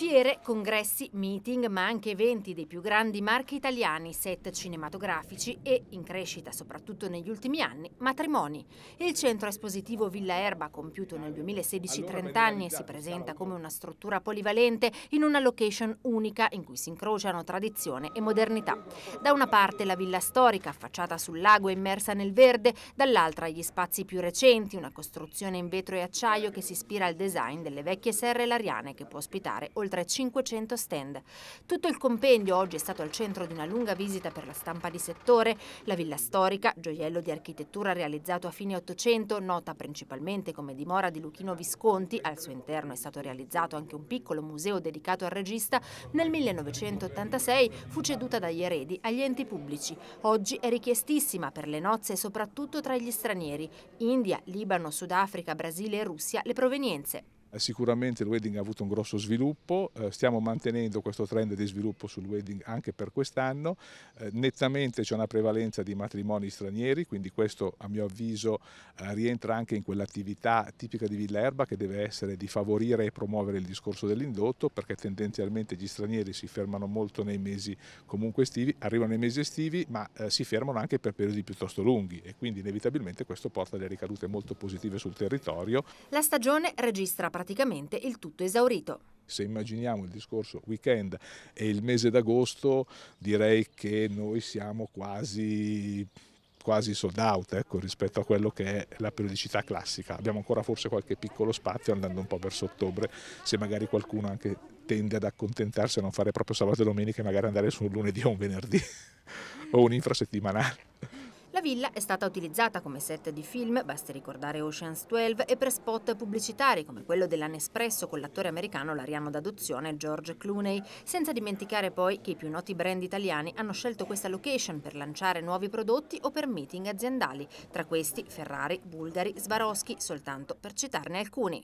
Fiere, congressi, meeting, ma anche eventi dei più grandi marchi italiani, set cinematografici e, in crescita soprattutto negli ultimi anni, matrimoni. Il centro espositivo Villa Erba, compiuto nel 2016 30 anni e si presenta come una struttura polivalente in una location unica in cui si incrociano tradizione e modernità. Da una parte la villa storica, affacciata sul lago e immersa nel verde, dall'altra gli spazi più recenti, una costruzione in vetro e acciaio che si ispira al design delle vecchie serre lariane che può ospitare oltre oltre 500 stand. Tutto il compendio oggi è stato al centro di una lunga visita per la stampa di settore. La villa storica, gioiello di architettura realizzato a fine 800, nota principalmente come dimora di Luchino Visconti, al suo interno è stato realizzato anche un piccolo museo dedicato al regista, nel 1986 fu ceduta dagli eredi agli enti pubblici. Oggi è richiestissima per le nozze soprattutto tra gli stranieri. India, Libano, Sudafrica, Brasile e Russia le provenienze. Eh, sicuramente il wedding ha avuto un grosso sviluppo, eh, stiamo mantenendo questo trend di sviluppo sul wedding anche per quest'anno, eh, nettamente c'è una prevalenza di matrimoni stranieri, quindi questo a mio avviso rientra anche in quell'attività tipica di Villerba che deve essere di favorire e promuovere il discorso dell'indotto perché tendenzialmente gli stranieri si fermano molto nei mesi comunque estivi, arrivano nei mesi estivi ma si fermano anche per periodi piuttosto lunghi e quindi inevitabilmente questo porta delle ricadute molto positive sul territorio. La stagione registra praticamente il tutto esaurito. Se immaginiamo il discorso weekend e il mese d'agosto, direi che noi siamo quasi quasi sold out ecco, rispetto a quello che è la periodicità classica. Abbiamo ancora forse qualche piccolo spazio andando un po' verso ottobre, se magari qualcuno anche tende ad accontentarsi a non fare proprio sabato e domenica e magari andare su un lunedì o un venerdì o un infrasettimanale. La villa è stata utilizzata come set di film, basti ricordare Ocean's 12, e per spot pubblicitari come quello della Nespresso con l'attore americano Lariano d'adozione George Clooney, senza dimenticare poi che i più noti brand italiani hanno scelto questa location per lanciare nuovi prodotti o per meeting aziendali, tra questi Ferrari, Bulgari, Swarovski, soltanto per citarne alcuni.